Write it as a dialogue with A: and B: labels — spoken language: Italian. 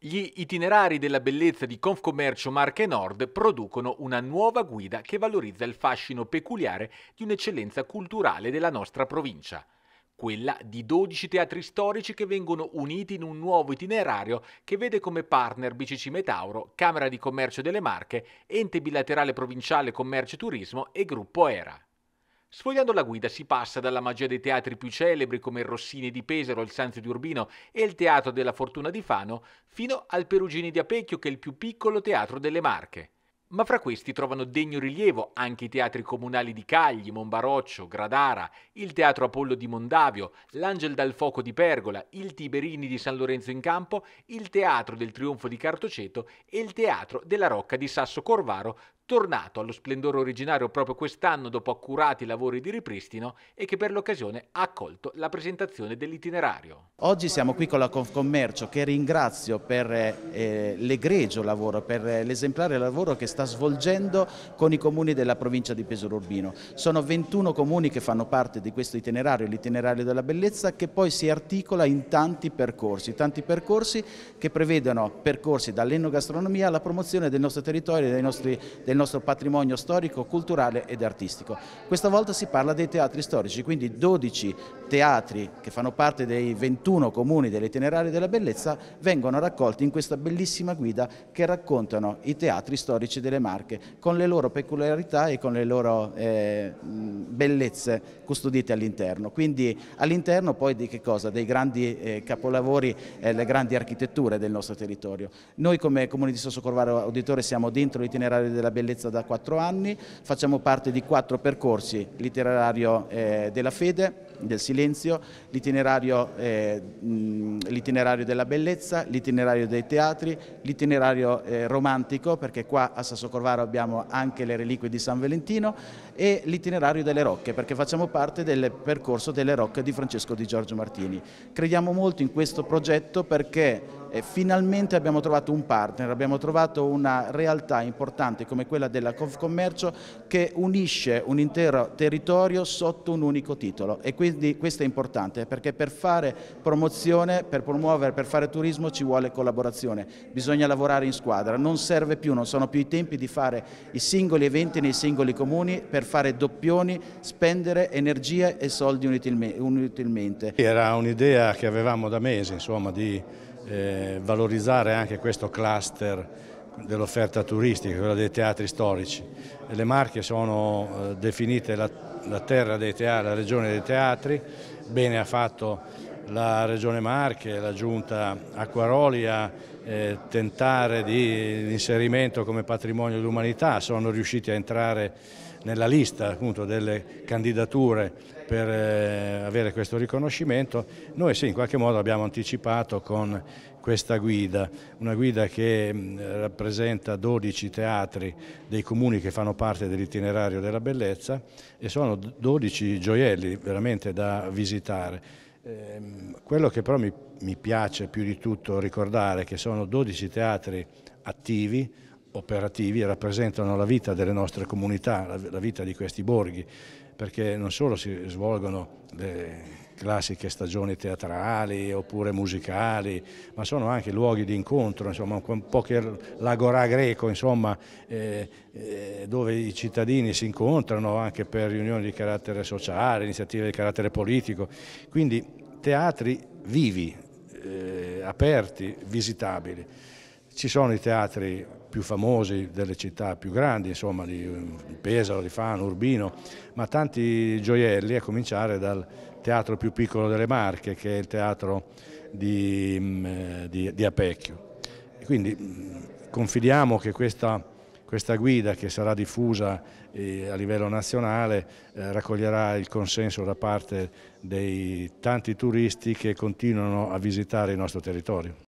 A: Gli itinerari della bellezza di Confcommercio Marche Nord producono una nuova guida che valorizza il fascino peculiare di un'eccellenza culturale della nostra provincia, quella di 12 teatri storici che vengono uniti in un nuovo itinerario che vede come partner BCC Metauro, Camera di Commercio delle Marche, Ente Bilaterale Provinciale Commercio e Turismo e Gruppo ERA. Sfogliando la guida si passa dalla magia dei teatri più celebri come il Rossini di Pesaro, il Sanzio di Urbino e il Teatro della Fortuna di Fano, fino al Perugini di Apecchio che è il più piccolo teatro delle Marche. Ma fra questi trovano degno rilievo anche i teatri comunali di Cagli, Monbaroccio, Gradara, il Teatro Apollo di Mondavio, l'Angel dal Foco di Pergola, il Tiberini di San Lorenzo in Campo, il Teatro del Trionfo di Cartoceto e il Teatro della Rocca di Sasso Corvaro, tornato allo splendore originario proprio quest'anno dopo accurati lavori di ripristino e che per l'occasione ha accolto la presentazione dell'itinerario.
B: Oggi siamo qui con la Confcommercio che ringrazio per eh, l'egregio lavoro, per l'esemplare lavoro che sta svolgendo con i comuni della provincia di Pesaro Urbino. Sono 21 comuni che fanno parte di questo itinerario, l'itinerario della bellezza, che poi si articola in tanti percorsi, tanti percorsi che prevedono percorsi dall'enogastronomia alla promozione del nostro territorio e dei nostri, dei nostro patrimonio storico, culturale ed artistico. Questa volta si parla dei teatri storici, quindi 12 teatri che fanno parte dei 21 comuni dell'itinerario della bellezza vengono raccolti in questa bellissima guida che raccontano i teatri storici delle Marche con le loro peculiarità e con le loro eh, bellezze custodite all'interno. Quindi all'interno poi di che cosa? Dei grandi eh, capolavori, eh, le grandi architetture del nostro territorio. Noi come Comune di Sosso Corvaro Auditore siamo dentro l'itinerario della bellezza Bellezza da quattro anni, facciamo parte di quattro percorsi, l'itinerario eh, della fede, del silenzio, l'itinerario eh, della bellezza, l'itinerario dei teatri, l'itinerario eh, romantico, perché qua a Sasso Corvaro abbiamo anche le reliquie di San Valentino, e l'itinerario delle rocche, perché facciamo parte del percorso delle rocche di Francesco di Giorgio Martini. Crediamo molto in questo progetto perché eh, finalmente abbiamo trovato un partner, abbiamo trovato una realtà importante come quella della Confcommercio che unisce un intero territorio sotto un unico titolo quindi questo è importante perché per fare promozione, per promuovere, per fare turismo ci vuole collaborazione, bisogna lavorare in squadra, non serve più, non sono più i tempi di fare i singoli eventi nei singoli comuni per fare doppioni, spendere energie e soldi inutilmente.
C: Era un'idea che avevamo da mesi insomma, di eh, valorizzare anche questo cluster dell'offerta turistica, quella dei teatri storici. Le Marche sono eh, definite la, la terra dei teatri, la regione dei teatri, bene ha fatto la Regione Marche, la Giunta Acquaroli a eh, tentare di l'inserimento come patrimonio dell'umanità, sono riusciti a entrare nella lista appunto, delle candidature per eh, avere questo riconoscimento, noi sì in qualche modo abbiamo anticipato con questa guida, una guida che mh, rappresenta 12 teatri dei comuni che fanno parte dell'itinerario della bellezza e sono 12 gioielli veramente da visitare Ehm, quello che però mi, mi piace più di tutto ricordare è che sono 12 teatri attivi, operativi, rappresentano la vita delle nostre comunità, la, la vita di questi borghi perché non solo si svolgono le classiche stagioni teatrali oppure musicali, ma sono anche luoghi di incontro, insomma, un po' che l'agorà greco, insomma, eh, eh, dove i cittadini si incontrano anche per riunioni di carattere sociale, iniziative di carattere politico, quindi teatri vivi, eh, aperti, visitabili. Ci sono i teatri più famosi delle città più grandi, insomma di Pesaro, di Fano, Urbino, ma tanti gioielli, a cominciare dal teatro più piccolo delle Marche, che è il teatro di, mm, eh, di, di Apecchio. Quindi mm, confidiamo che questa, questa, guida che sarà diffusa eh, a livello nazionale eh, raccoglierà il consenso da parte dei tanti turisti che continuano a visitare il nostro territorio.